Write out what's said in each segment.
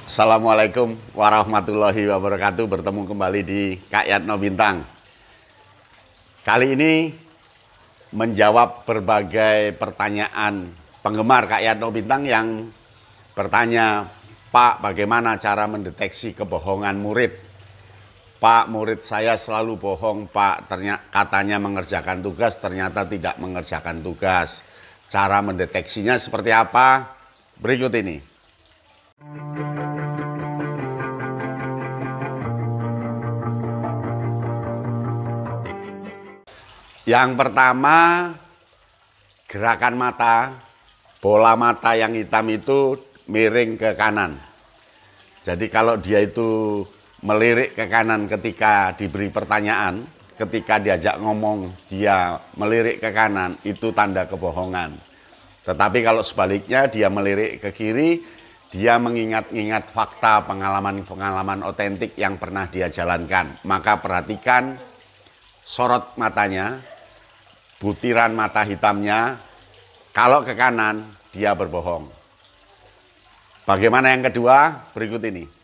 Assalamualaikum warahmatullahi wabarakatuh. Bertemu kembali di Kak Yatno Bintang. Kali ini menjawab berbagai pertanyaan penggemar Kak Yatno Bintang yang bertanya, Pak, bagaimana cara mendeteksi kebohongan murid? Pak, murid saya selalu bohong, Pak. Ternyata katanya mengerjakan tugas, ternyata tidak mengerjakan tugas. Cara mendeteksinya seperti apa? Berikut ini. Yang pertama, gerakan mata. Bola mata yang hitam itu miring ke kanan. Jadi kalau dia itu melirik ke kanan ketika diberi pertanyaan, ketika diajak ngomong dia melirik ke kanan, itu tanda kebohongan. Tetapi kalau sebaliknya dia melirik ke kiri, dia mengingat-ingat fakta pengalaman-pengalaman otentik yang pernah dia jalankan. Maka perhatikan sorot matanya, butiran mata hitamnya, kalau ke kanan dia berbohong. Bagaimana yang kedua? Berikut ini.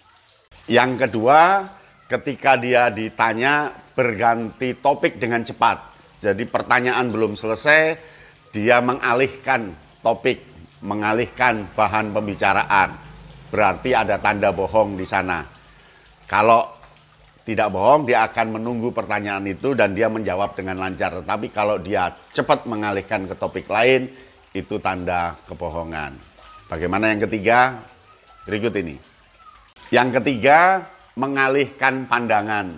Yang kedua, ketika dia ditanya berganti topik dengan cepat. Jadi pertanyaan belum selesai, dia mengalihkan topik, mengalihkan bahan pembicaraan. Berarti ada tanda bohong di sana. Kalau tidak bohong, dia akan menunggu pertanyaan itu dan dia menjawab dengan lancar. Tetapi kalau dia cepat mengalihkan ke topik lain, itu tanda kebohongan. Bagaimana yang ketiga? Berikut ini. Yang ketiga, mengalihkan pandangan.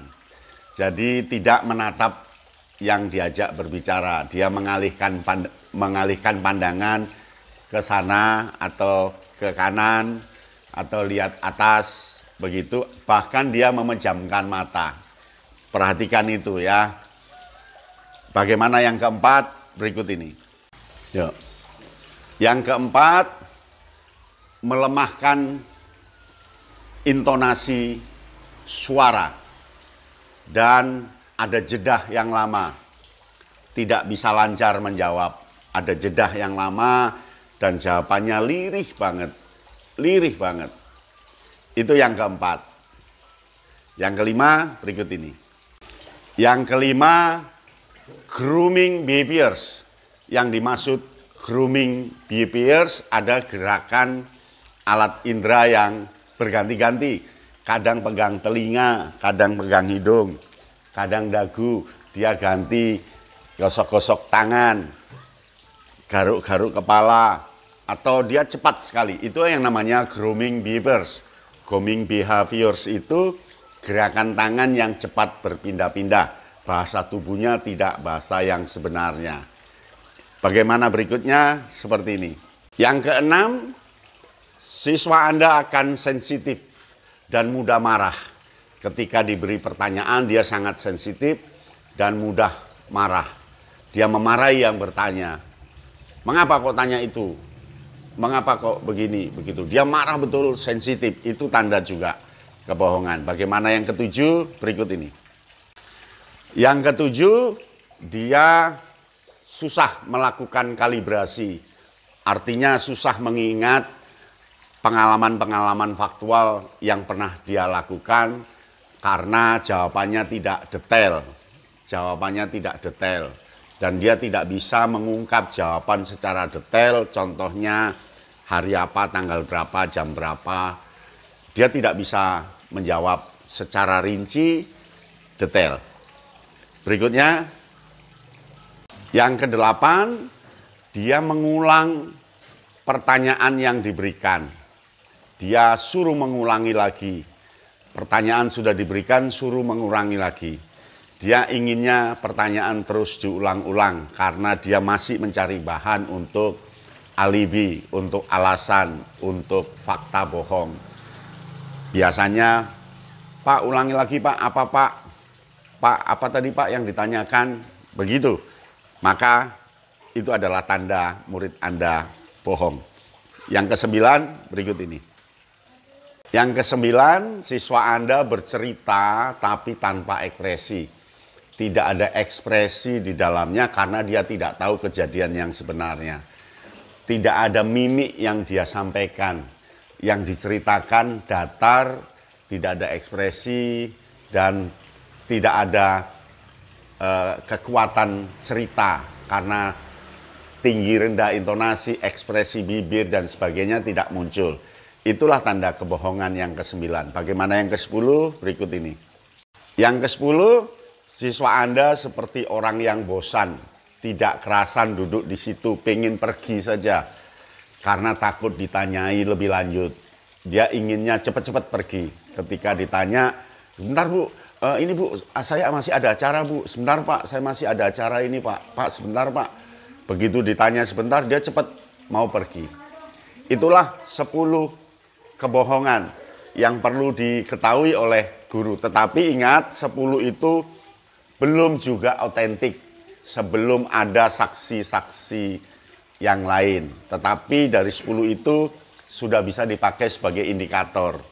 Jadi tidak menatap yang diajak berbicara, dia mengalihkan pand mengalihkan pandangan ke sana atau ke kanan atau lihat atas begitu, bahkan dia memejamkan mata. Perhatikan itu ya. Bagaimana yang keempat berikut ini. Yuk. Ya. Yang keempat melemahkan intonasi suara dan ada jedah yang lama. Tidak bisa lancar menjawab. Ada jedah yang lama dan jawabannya lirih banget. Lirih banget. Itu yang keempat. Yang kelima berikut ini. Yang kelima grooming behaviors. Yang dimaksud grooming behaviors ada gerakan alat indera yang berganti-ganti. Kadang pegang telinga, kadang pegang hidung, kadang dagu. Dia ganti gosok-gosok tangan, garuk-garuk kepala, atau dia cepat sekali. Itu yang namanya grooming behaviors. Grooming behaviors itu gerakan tangan yang cepat berpindah-pindah. Bahasa tubuhnya tidak bahasa yang sebenarnya. Bagaimana berikutnya? Seperti ini. Yang keenam, Siswa Anda akan sensitif dan mudah marah. Ketika diberi pertanyaan, dia sangat sensitif dan mudah marah. Dia memarahi yang bertanya. Mengapa kok tanya itu? Mengapa kok begini? Begitu. Dia marah betul, sensitif. Itu tanda juga kebohongan. Bagaimana yang ketujuh? Berikut ini. Yang ketujuh, dia susah melakukan kalibrasi. Artinya susah mengingat pengalaman-pengalaman faktual yang pernah dia lakukan karena jawabannya tidak detail. Jawabannya tidak detail dan dia tidak bisa mengungkap jawaban secara detail contohnya hari apa, tanggal berapa, jam berapa. Dia tidak bisa menjawab secara rinci detail. Berikutnya yang kedelapan dia mengulang pertanyaan yang diberikan. Dia suruh mengulangi lagi. Pertanyaan sudah diberikan, suruh mengulangi lagi. Dia inginnya pertanyaan terus diulang-ulang karena dia masih mencari bahan untuk alibi, untuk alasan, untuk fakta bohong. Biasanya, Pak ulangi lagi Pak, apa Pak? Pak, apa tadi Pak yang ditanyakan? Begitu. Maka itu adalah tanda murid Anda bohong. Yang kesembilan berikut ini. Yang kesembilan, siswa Anda bercerita tapi tanpa ekspresi. Tidak ada ekspresi di dalamnya karena dia tidak tahu kejadian yang sebenarnya. Tidak ada mimik yang dia sampaikan. Yang diceritakan datar, tidak ada ekspresi, dan tidak ada uh, kekuatan cerita karena tinggi rendah intonasi, ekspresi bibir dan sebagainya tidak muncul Itulah tanda kebohongan yang ke-9. Bagaimana yang ke-10? Berikut ini. Yang ke-10, siswa Anda seperti orang yang bosan, tidak kerasan duduk di situ, pengen pergi saja. Karena takut ditanyai lebih lanjut. Dia inginnya cepat-cepat pergi. Ketika ditanya, sebentar Bu, eh, ini Bu, saya masih ada acara Bu. Sebentar Pak, saya masih ada acara ini Pak. Pak, sebentar Pak. Begitu ditanya sebentar, dia cepat mau pergi. Itulah 10 kebohongan yang perlu diketahui oleh guru. Tetapi ingat 10 itu belum juga otentik sebelum ada saksi-saksi yang lain. Tetapi dari 10 itu sudah bisa dipakai sebagai indikator.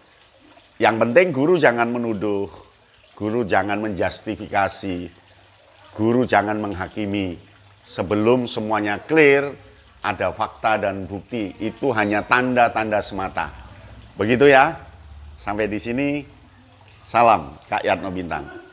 Yang penting guru jangan menuduh, guru jangan menjustifikasi, guru jangan menghakimi. Sebelum semuanya clear, ada fakta dan bukti. Itu hanya tanda-tanda semata. Begitu ya. Sampai di sini. Salam Kak Yatno Bintang.